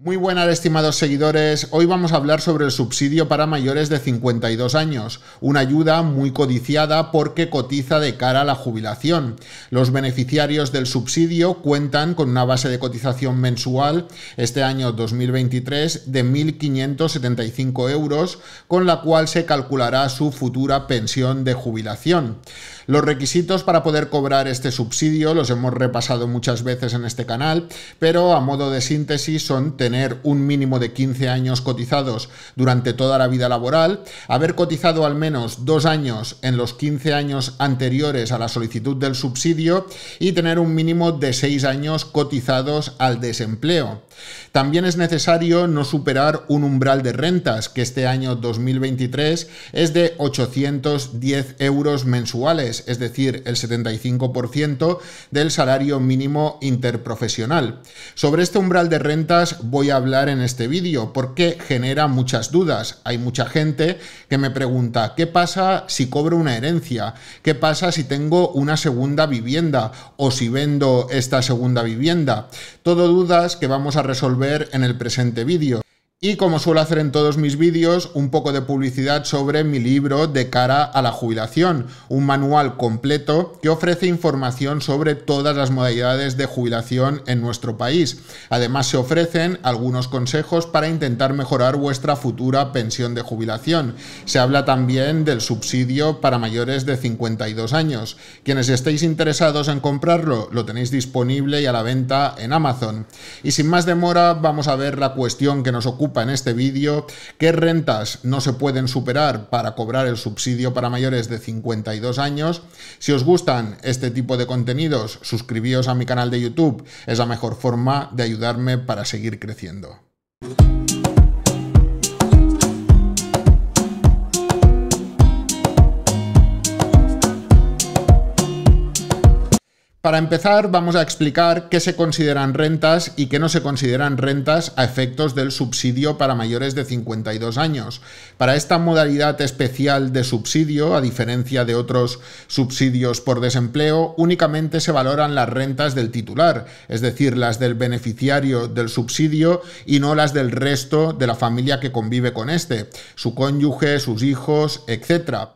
Muy buenas, estimados seguidores. Hoy vamos a hablar sobre el subsidio para mayores de 52 años, una ayuda muy codiciada porque cotiza de cara a la jubilación. Los beneficiarios del subsidio cuentan con una base de cotización mensual este año 2023 de 1.575 euros, con la cual se calculará su futura pensión de jubilación. Los requisitos para poder cobrar este subsidio los hemos repasado muchas veces en este canal, pero a modo de síntesis son tener un mínimo de 15 años cotizados durante toda la vida laboral, haber cotizado al menos dos años en los 15 años anteriores a la solicitud del subsidio y tener un mínimo de seis años cotizados al desempleo. También es necesario no superar un umbral de rentas, que este año 2023 es de 810 euros mensuales es decir, el 75% del salario mínimo interprofesional. Sobre este umbral de rentas voy a hablar en este vídeo porque genera muchas dudas. Hay mucha gente que me pregunta, ¿qué pasa si cobro una herencia? ¿Qué pasa si tengo una segunda vivienda o si vendo esta segunda vivienda? Todo dudas que vamos a resolver en el presente vídeo. Y como suelo hacer en todos mis vídeos, un poco de publicidad sobre mi libro De cara a la jubilación, un manual completo que ofrece información sobre todas las modalidades de jubilación en nuestro país. Además se ofrecen algunos consejos para intentar mejorar vuestra futura pensión de jubilación. Se habla también del subsidio para mayores de 52 años. Quienes estéis interesados en comprarlo, lo tenéis disponible y a la venta en Amazon. Y sin más demora, vamos a ver la cuestión que nos ocupa en este vídeo, qué rentas no se pueden superar para cobrar el subsidio para mayores de 52 años. Si os gustan este tipo de contenidos, suscribíos a mi canal de YouTube, es la mejor forma de ayudarme para seguir creciendo. Para empezar, vamos a explicar qué se consideran rentas y qué no se consideran rentas a efectos del subsidio para mayores de 52 años. Para esta modalidad especial de subsidio, a diferencia de otros subsidios por desempleo, únicamente se valoran las rentas del titular, es decir, las del beneficiario del subsidio y no las del resto de la familia que convive con este, su cónyuge, sus hijos, etc.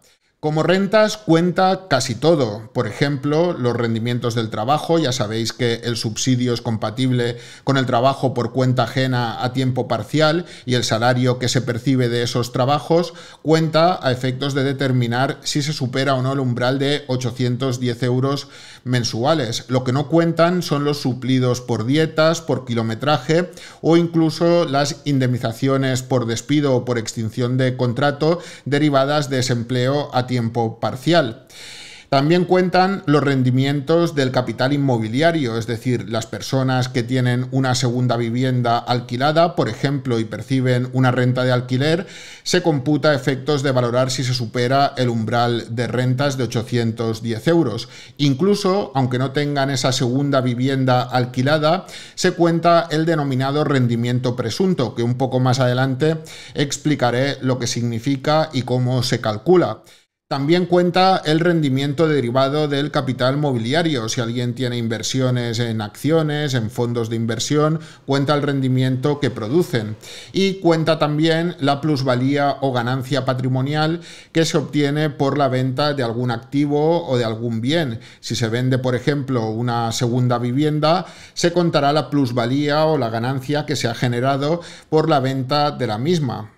Como rentas cuenta casi todo, por ejemplo, los rendimientos del trabajo, ya sabéis que el subsidio es compatible con el trabajo por cuenta ajena a tiempo parcial y el salario que se percibe de esos trabajos cuenta a efectos de determinar si se supera o no el umbral de 810 euros mensuales. Lo que no cuentan son los suplidos por dietas, por kilometraje o incluso las indemnizaciones por despido o por extinción de contrato derivadas de desempleo a tiempo tiempo parcial. También cuentan los rendimientos del capital inmobiliario, es decir, las personas que tienen una segunda vivienda alquilada, por ejemplo, y perciben una renta de alquiler, se computa efectos de valorar si se supera el umbral de rentas de 810 euros. Incluso, aunque no tengan esa segunda vivienda alquilada, se cuenta el denominado rendimiento presunto, que un poco más adelante explicaré lo que significa y cómo se calcula. También cuenta el rendimiento derivado del capital mobiliario. Si alguien tiene inversiones en acciones, en fondos de inversión, cuenta el rendimiento que producen. Y cuenta también la plusvalía o ganancia patrimonial que se obtiene por la venta de algún activo o de algún bien. Si se vende, por ejemplo, una segunda vivienda, se contará la plusvalía o la ganancia que se ha generado por la venta de la misma.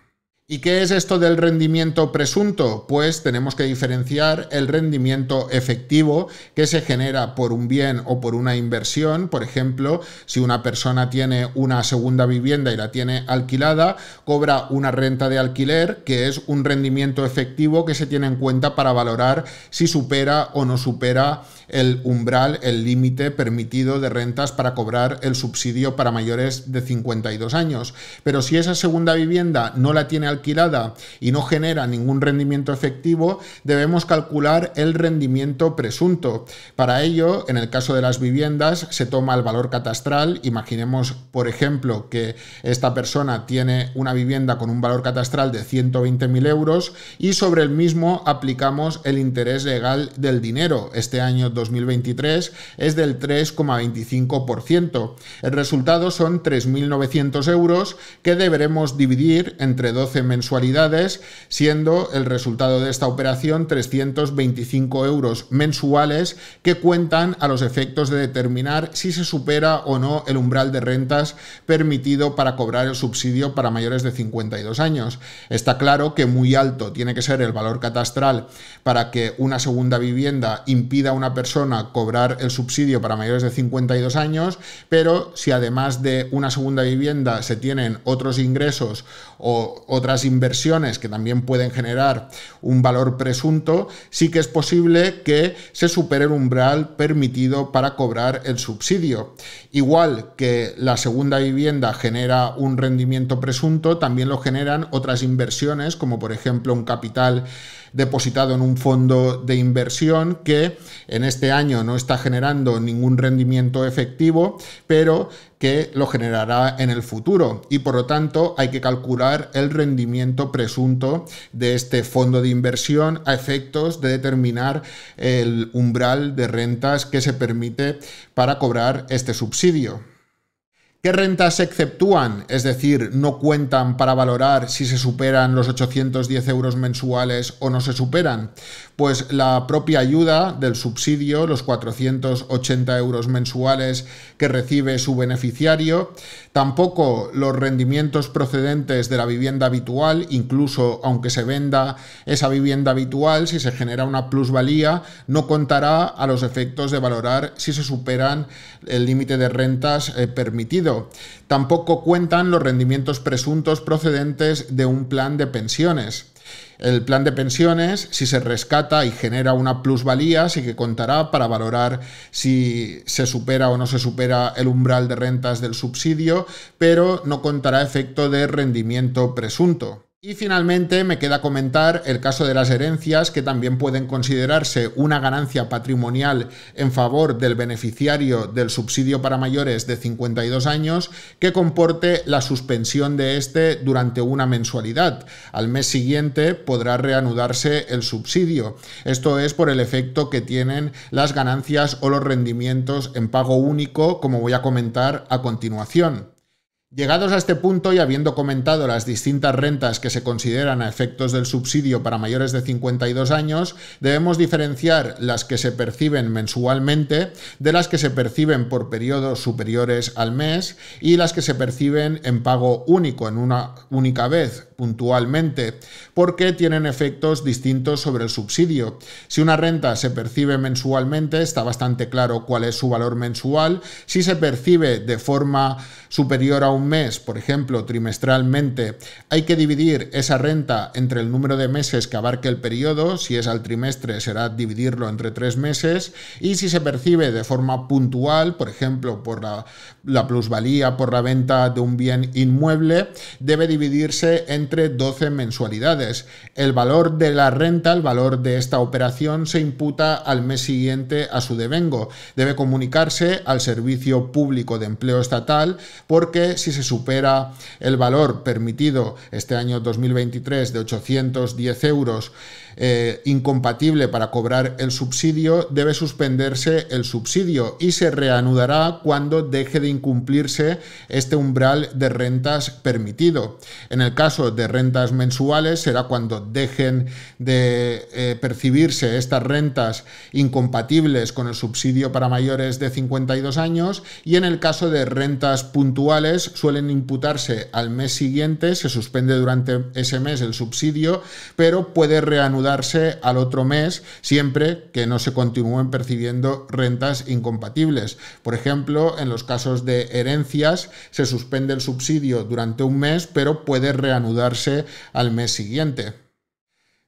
¿Y qué es esto del rendimiento presunto? Pues tenemos que diferenciar el rendimiento efectivo que se genera por un bien o por una inversión. Por ejemplo, si una persona tiene una segunda vivienda y la tiene alquilada, cobra una renta de alquiler, que es un rendimiento efectivo que se tiene en cuenta para valorar si supera o no supera el umbral, el límite permitido de rentas para cobrar el subsidio para mayores de 52 años. Pero si esa segunda vivienda no la tiene alquilada y no genera ningún rendimiento efectivo, debemos calcular el rendimiento presunto. Para ello, en el caso de las viviendas, se toma el valor catastral. Imaginemos, por ejemplo, que esta persona tiene una vivienda con un valor catastral de 120.000 euros y sobre el mismo aplicamos el interés legal del dinero. Este año 2023 es del 3,25%. El resultado son 3.900 euros que deberemos dividir entre 12 mensualidades, siendo el resultado de esta operación 325 euros mensuales que cuentan a los efectos de determinar si se supera o no el umbral de rentas permitido para cobrar el subsidio para mayores de 52 años. Está claro que muy alto tiene que ser el valor catastral para que una segunda vivienda impida a una persona cobrar el subsidio para mayores de 52 años, pero si además de una segunda vivienda se tienen otros ingresos o otras inversiones que también pueden generar un valor presunto, sí que es posible que se supere el umbral permitido para cobrar el subsidio. Igual que la segunda vivienda genera un rendimiento presunto, también lo generan otras inversiones, como por ejemplo un capital depositado en un fondo de inversión que en este año no está generando ningún rendimiento efectivo, pero que lo generará en el futuro y por lo tanto hay que calcular el rendimiento presunto de este fondo de inversión a efectos de determinar el umbral de rentas que se permite para cobrar este subsidio. ¿Qué rentas se exceptúan? Es decir, no cuentan para valorar si se superan los 810 euros mensuales o no se superan. Pues la propia ayuda del subsidio, los 480 euros mensuales que recibe su beneficiario, tampoco los rendimientos procedentes de la vivienda habitual, incluso aunque se venda esa vivienda habitual, si se genera una plusvalía, no contará a los efectos de valorar si se superan el límite de rentas eh, permitido Tampoco cuentan los rendimientos presuntos procedentes de un plan de pensiones. El plan de pensiones, si se rescata y genera una plusvalía, sí que contará para valorar si se supera o no se supera el umbral de rentas del subsidio, pero no contará efecto de rendimiento presunto. Y finalmente me queda comentar el caso de las herencias que también pueden considerarse una ganancia patrimonial en favor del beneficiario del subsidio para mayores de 52 años que comporte la suspensión de este durante una mensualidad. Al mes siguiente podrá reanudarse el subsidio. Esto es por el efecto que tienen las ganancias o los rendimientos en pago único, como voy a comentar a continuación. Llegados a este punto y habiendo comentado las distintas rentas que se consideran a efectos del subsidio para mayores de 52 años, debemos diferenciar las que se perciben mensualmente de las que se perciben por periodos superiores al mes y las que se perciben en pago único en una única vez puntualmente, porque tienen efectos distintos sobre el subsidio. Si una renta se percibe mensualmente, está bastante claro cuál es su valor mensual. Si se percibe de forma superior a un mes, por ejemplo, trimestralmente, hay que dividir esa renta entre el número de meses que abarque el periodo. Si es al trimestre, será dividirlo entre tres meses. Y si se percibe de forma puntual, por ejemplo, por la, la plusvalía, por la venta de un bien inmueble, debe dividirse en entre 12 mensualidades. El valor de la renta, el valor de esta operación, se imputa al mes siguiente a su devengo. Debe comunicarse al Servicio Público de Empleo Estatal porque si se supera el valor permitido este año 2023 de 810 euros, eh, incompatible para cobrar el subsidio, debe suspenderse el subsidio y se reanudará cuando deje de incumplirse este umbral de rentas permitido. En el caso de rentas mensuales será cuando dejen de eh, percibirse estas rentas incompatibles con el subsidio para mayores de 52 años y en el caso de rentas puntuales suelen imputarse al mes siguiente, se suspende durante ese mes el subsidio, pero puede reanudarse al otro mes siempre que no se continúen percibiendo rentas incompatibles. Por ejemplo, en los casos de herencias se suspende el subsidio durante un mes, pero puede reanudarse al mes siguiente.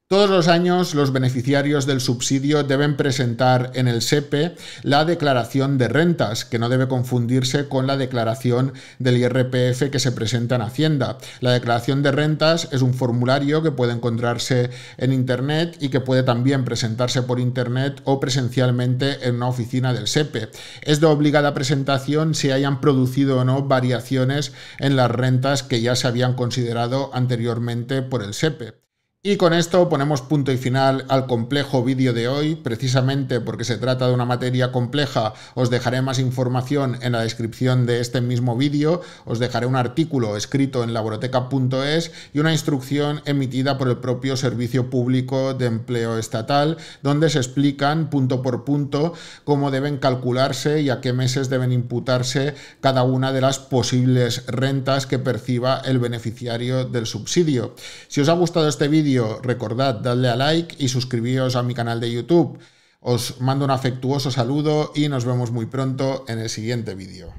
Todos los años los beneficiarios del subsidio deben presentar en el SEPE e la declaración de rentas, que no debe confundirse con la declaración del IRPF que se presenta en Hacienda. La declaración de rentas es un formulario que puede encontrarse en Internet y que puede también presentarse por Internet o presencialmente en una oficina del SEPE. E. Es de obligada presentación si hayan producido o no variaciones en las rentas que ya se habían considerado anteriormente por el SEPE. Y con esto ponemos punto y final al complejo vídeo de hoy. Precisamente porque se trata de una materia compleja, os dejaré más información en la descripción de este mismo vídeo. Os dejaré un artículo escrito en laboroteca.es y una instrucción emitida por el propio Servicio Público de Empleo Estatal, donde se explican punto por punto cómo deben calcularse y a qué meses deben imputarse cada una de las posibles rentas que perciba el beneficiario del subsidio. Si os ha gustado este vídeo, recordad darle a like y suscribiros a mi canal de YouTube. Os mando un afectuoso saludo y nos vemos muy pronto en el siguiente vídeo.